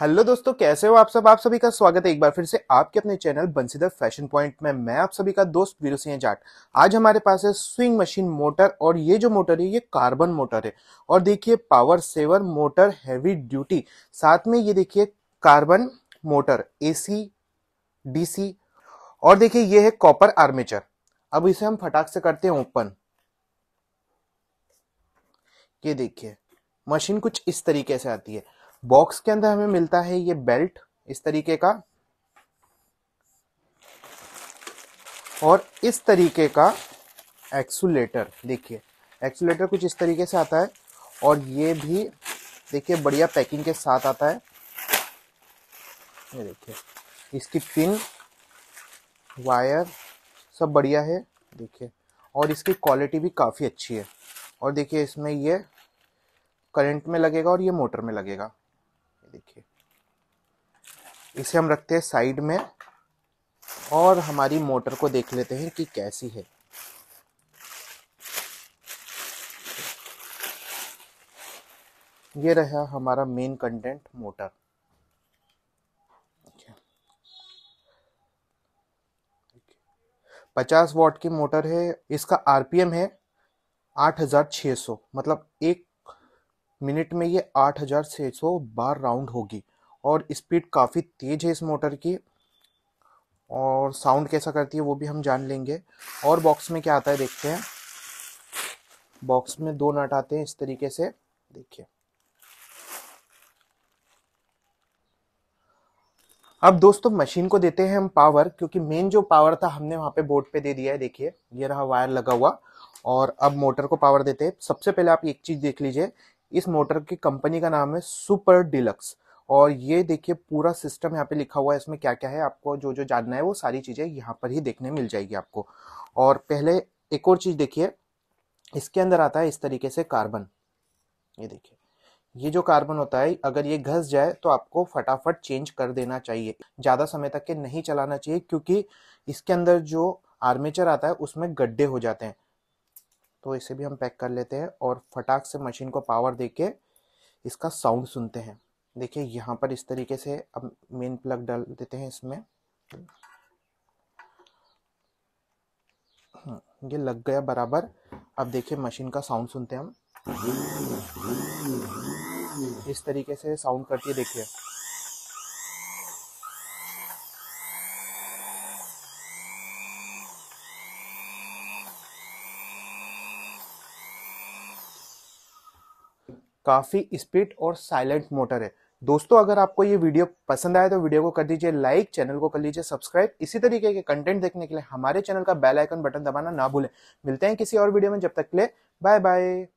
hello दोस्तों कैसे हो आप सब आप सभी का स्वागत है एक बार फिर से आपके अपने चैनल बंसीधर फैशन पॉइंट में मैं आप सभी का दोस्त वीर सिंह जाट आज हमारे पास है स्विंग मशीन मोटर और ये जो मोटर है ये कार्बन मोटर है और देखिए power saver motor heavy duty साथ में ये देखिए कार्बन मोटर एसी डीसी और देखिए ये है कॉपर आर्मेचर अब इसे हम फटाक से करते हैं ओपन ये देखिए मशीन कुछ इस तरीके से आती है बॉक्स के अंदर हमें मिलता है ये बेल्ट इस तरीके का और इस तरीके का एक्सुलेटर देखिए एक्सुलेटर कुछ इस तरीके से आता है और ये भी देखिए बढ़िया पैकिंग के साथ आता है ये देखिए इसकी पिन वायर सब बढ़िया है देखिए और इसकी क्वालिटी भी काफ़ी अच्छी है और देखिए इसमें ये करंट में लगेगा और ये मोटर में लगेगा देखिए इसे हम रखते हैं साइड में और हमारी मोटर को देख लेते हैं कि कैसी है ये रहा हमारा मेन कंटेंट मोटर पचास वॉट की मोटर है इसका आरपीएम है आठ हजार छः सौ मतलब एक मिनट में ये आठ हज़ार छः सौ बार राउंड होगी और स्पीड काफ़ी तेज है इस मोटर की और साउंड कैसा करती है वो भी हम जान लेंगे और बॉक्स में क्या आता है देखते हैं बॉक्स में दो नट आते हैं इस तरीके से देखिए अब दोस्तों मशीन को देते हैं हम पावर क्योंकि मेन जो पावर था हमने वहां पे बोर्ड पे दे दिया है देखिए ये रहा वायर लगा हुआ और अब मोटर को पावर देते हैं सबसे पहले आप एक चीज देख लीजिए इस मोटर की कंपनी का नाम है सुपर डिलक्स और ये देखिए पूरा सिस्टम यहाँ पे लिखा हुआ है इसमें क्या क्या है आपको जो जो जानना है वो सारी चीज़ें यहाँ पर ही देखने मिल जाएगी आपको और पहले एक और चीज़ देखिए इसके अंदर आता है इस तरीके से कार्बन ये देखिए ये जो कार्बन होता है अगर ये घस जाए तो आपको फटाफट चेंज कर देना चाहिए ज़्यादा समय तक के नहीं चलाना चाहिए क्योंकि इसके अंदर जो आर्मेचर आता है उसमें गड्ढे हो जाते हैं तो इसे भी हम पैक कर लेते हैं और फटाक से मशीन को पावर दे के इसका साउंड सुनते हैं देखिए यहाँ पर इस तरीके से अब मेन प्लग डाल देते हैं इसमें हम्म, ये लग गया बराबर अब देखिए मशीन का साउंड सुनते हैं हम इस तरीके से साउंड करती है देखिए काफ़ी स्पीड और साइलेंट मोटर है दोस्तों अगर आपको ये वीडियो पसंद आए तो वीडियो को कर दीजिए लाइक चैनल को कर लीजिए सब्सक्राइब इसी तरीके के कंटेंट देखने के लिए हमारे चैनल का बेल आइकन बटन दबाना ना भूलें मिलते हैं किसी और वीडियो में जब तक के लिए बाय बाय